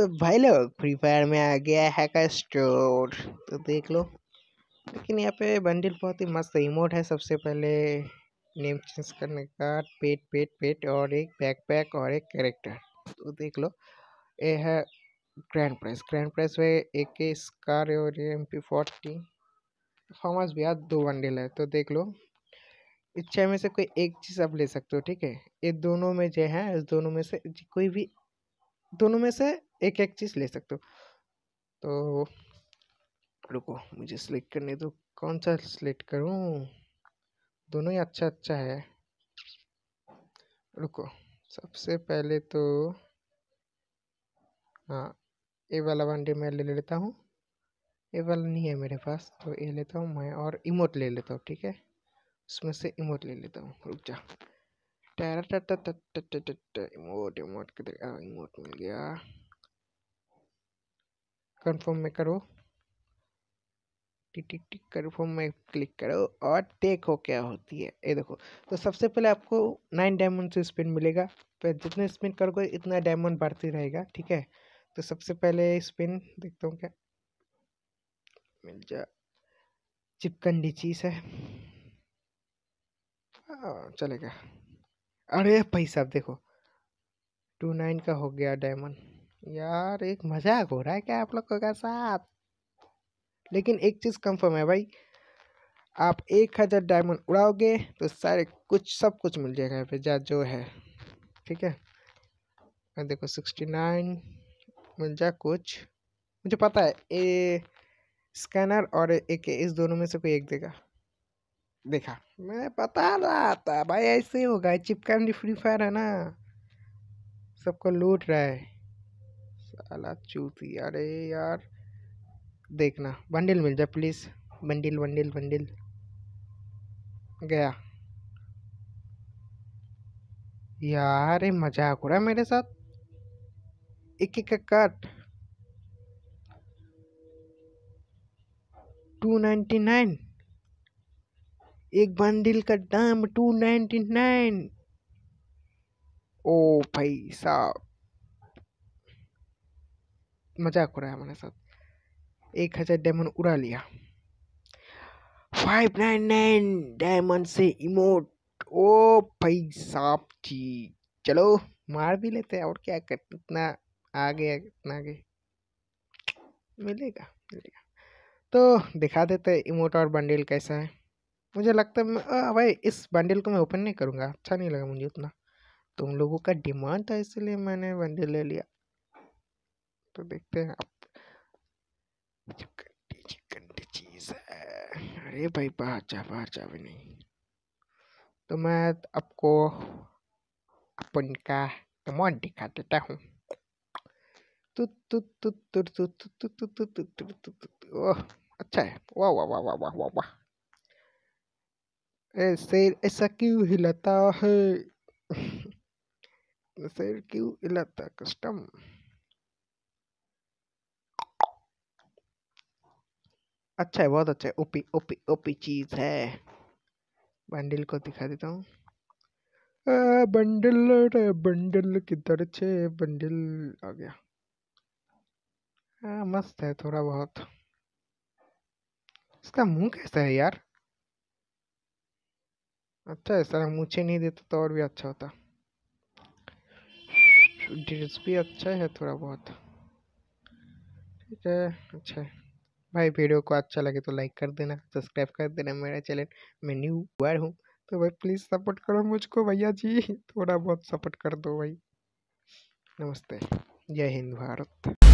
तो भाई लोग फ्री फायर में आ गया है का स्टोर तो देख लो लेकिन यहाँ पे बंडल बहुत ही मस्त इमोट है सबसे पहले नेम चेंज करने का पेट पेट पेट और एक बैकपैक और एक कैरेक्टर तो देख लो ये है ग्रैंड प्राइस ग्रैंड प्राइस में एक के स्कार और एम पी फोर्टी फॉर्मस भी दो बंडल है तो देख लो इच्छा में से कोई एक चीज़ आप ले सकते हो ठीक है ये दोनों में जो है इस दोनों में से कोई भी दोनों में से एक एक चीज़ ले सकते हो तो रुको मुझे सिलेक्ट करने दो कौन सा सिलेक्ट करूँ दोनों ही अच्छा अच्छा है रुको सबसे पहले तो हाँ ये वाला वनडे मैं ले लेता हूँ ये वाला नहीं है मेरे पास तो ये लेता हूँ मैं और इमोट ले लेता हूँ ठीक है उसमें से इमोट ले लेता हूँ रुक जा इमोट इमोट किधर इमोट मिल गया कंफर्म में करो टिक टिक टिक कन्फर्म में क्लिक करो और देखो क्या होती है ये देखो तो सबसे पहले आपको नाइन डायमंड से स्पिन मिलेगा फिर जितने स्पिन करोगे इतना डायमंड बढ़ते रहेगा ठीक है तो सबसे पहले स्पिन देखता हूँ क्या मिल जा चिपकंडी चीज़ है हाँ, चलेगा अरे भाई साहब देखो टू नाइन का हो गया डायमंड यार एक मजाक हो रहा है क्या आप लोगों का साथ लेकिन एक चीज़ कंफर्म है भाई आप एक हज़ार डायमंड उड़ाओगे तो सारे कुछ सब कुछ मिल जाएगा यहाँ जा जो है ठीक है देखो सिक्सटी नाइन मिल जा कुछ मुझे पता है ए स्कैनर और एक इस दोनों में से कोई एक देगा देखा मैं पता रहा था भाई ऐसे ही होगा चिपकन फ्री फायर है ना सबको लूट रहा है साला चूती अरे यार देखना बंडल मिल जाए प्लीज़ बंडल बंडल बंडल गया यार मजाक हो रहा है मेरे साथ एक एक कट टू नाइन्टी नाइन एक बंडल का दाम टू नाइन्टी नाइन ओ भाई साहब मजाक हो रहा है हमारे साथ एक हजार डायमंड उड़ा लिया फाइव नाइन नाइन डायमंड से इमोट ओ भाई साहब जी चलो मार भी लेते हैं और क्या कर इतना आगे इतना आगे मिलेगा मिलेगा तो दिखा देते इमोट और बंडल कैसा है मुझे लगता है आ, भाई इस बंडल को मैं ओपन नहीं करूँगा अच्छा नहीं लगा मुझे उतना तो उन लोगों का डिमांड था इसलिए मैंने बंडल ले लिया तो देखते हैं आप चिकन चिकन चीज़ है अरे भाई बाहर जा बाहर जा भी नहीं तो मैं आपको अपन का डिमांड दिखा देता हूँ अच्छा है वाह वाह वाह वाह वाह वाह वाह शेर ऐसा क्यों हिलाता है शेर क्यों हिलाता कस्टम अच्छा है बहुत अच्छा है ओपी ओपी ओपी चीज है बंडल को दिखा देता हूँ बंडल रे बंडल किधर छे बंडल आ गया आ, मस्त है थोड़ा बहुत इसका मुंह कैसा है यार अच्छा है सर हम मुझे नहीं देते तो और भी अच्छा होता ड्रेस भी अच्छा है थोड़ा बहुत ठीक है अच्छा है भाई वीडियो को अच्छा लगे तो लाइक कर देना सब्सक्राइब कर देना मेरा चैनल मैं न्यू हुआ हूँ तो भाई प्लीज़ सपोर्ट करो मुझको भैया जी थोड़ा बहुत सपोर्ट कर दो भाई नमस्ते जय हिंद भारत